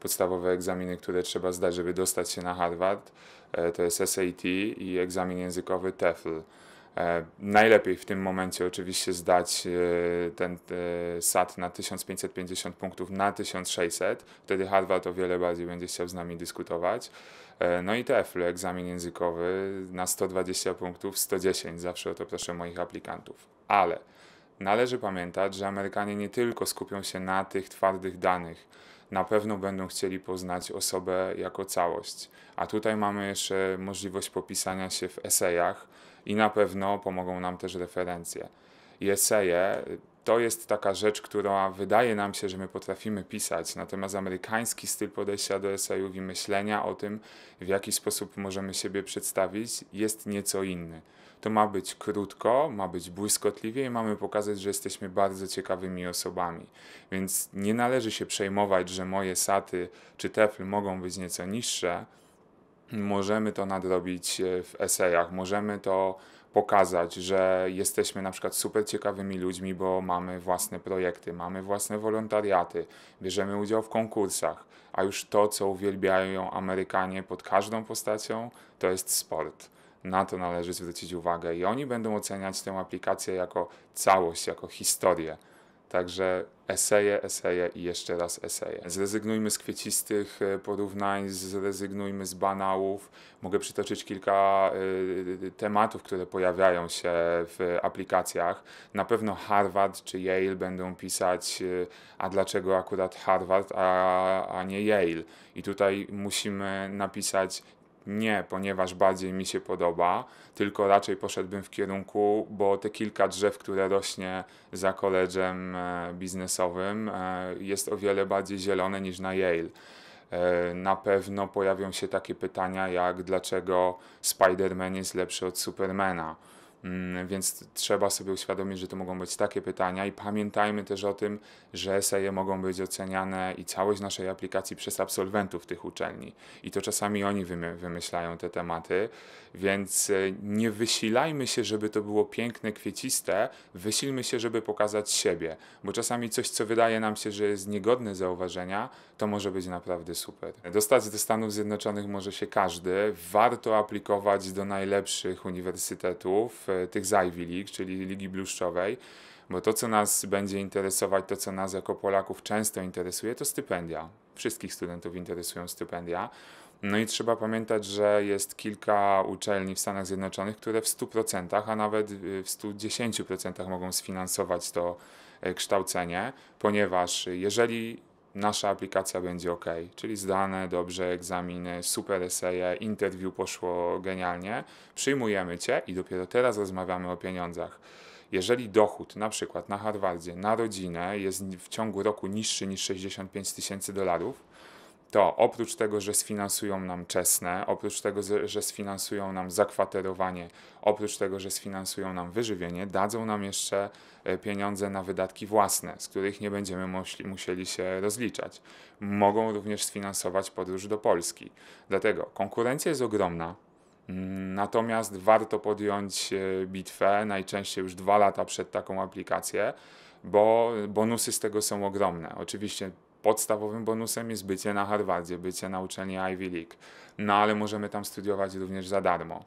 podstawowe egzaminy, które trzeba zdać, żeby dostać się na Harvard. E, to jest SAT i egzamin językowy TEFL. E, najlepiej w tym momencie oczywiście zdać e, ten SAT na 1550 punktów na 1600, wtedy Harvard o wiele bardziej będzie chciał z nami dyskutować. No i TEFL, egzamin językowy na 120 punktów, 110, zawsze o to proszę moich aplikantów. Ale należy pamiętać, że Amerykanie nie tylko skupią się na tych twardych danych, na pewno będą chcieli poznać osobę jako całość. A tutaj mamy jeszcze możliwość popisania się w esejach i na pewno pomogą nam też referencje. I eseje to jest taka rzecz, która wydaje nam się, że my potrafimy pisać, natomiast amerykański styl podejścia do esejów i myślenia o tym, w jaki sposób możemy siebie przedstawić, jest nieco inny. To ma być krótko, ma być błyskotliwie i mamy pokazać, że jesteśmy bardzo ciekawymi osobami. Więc nie należy się przejmować, że moje saty czy tefl mogą być nieco niższe, możemy to nadrobić e, w esejach, możemy to pokazać, że jesteśmy na przykład super ciekawymi ludźmi, bo mamy własne projekty, mamy własne wolontariaty, bierzemy udział w konkursach, a już to, co uwielbiają Amerykanie pod każdą postacią, to jest sport. Na to należy zwrócić uwagę i oni będą oceniać tę aplikację jako całość, jako historię. Także eseje, eseje i jeszcze raz eseje. Zrezygnujmy z kwiecistych e, porównań, zrezygnujmy z banałów. Mogę przytoczyć kilka e, e, tematów, które pojawiają się w aplikacjach. Na pewno Harvard czy Yale będą pisać, a dlaczego akurat Harvard, a, a nie Yale. I tutaj musimy napisać nie, ponieważ bardziej mi się podoba, tylko raczej poszedłbym w kierunku, bo te kilka drzew, które rośnie za koledżem e, biznesowym, e, jest o wiele bardziej zielone niż na Yale. E, na pewno pojawią się takie pytania jak dlaczego Spider-Man jest lepszy od Supermana Mm, więc trzeba sobie uświadomić, że to mogą być takie pytania i pamiętajmy też o tym, że eseje mogą być oceniane i całość naszej aplikacji przez absolwentów tych uczelni. I to czasami oni wymyślają te tematy, więc e, nie wysilajmy się, żeby to było piękne, kwieciste, wysilmy się, żeby pokazać siebie, bo czasami coś, co wydaje nam się, że jest niegodne zauważenia, to może być naprawdę super. Dostać do Stanów Zjednoczonych może się każdy, warto aplikować do najlepszych uniwersytetów, E, tych Zajwi League, czyli Ligi Bluszczowej, bo to, co nas będzie interesować, to, co nas jako Polaków często interesuje, to stypendia. Wszystkich studentów interesują stypendia. No i trzeba pamiętać, że jest kilka uczelni w Stanach Zjednoczonych, które w 100%, a nawet y, w 110% mogą sfinansować to e, kształcenie, ponieważ jeżeli nasza aplikacja będzie ok. Czyli zdane, dobrze, egzaminy, super eseje, interwiu poszło genialnie, przyjmujemy Cię i dopiero teraz rozmawiamy o pieniądzach. Jeżeli dochód na przykład na Harvardzie na rodzinę jest w ciągu roku niższy niż 65 tysięcy dolarów, to oprócz tego, że sfinansują nam czesne, oprócz tego, że sfinansują nam zakwaterowanie, oprócz tego, że sfinansują nam wyżywienie, dadzą nam jeszcze e, pieniądze na wydatki własne, z których nie będziemy musieli się rozliczać. Mogą również sfinansować podróż do Polski. Dlatego konkurencja jest ogromna. Mm, natomiast warto podjąć e, bitwę, najczęściej już dwa lata przed taką aplikację, bo bonusy z tego są ogromne. Oczywiście podstawowym bonusem jest bycie na Harvardzie, bycie na uczelni Ivy League. No ale możemy tam studiować również za darmo.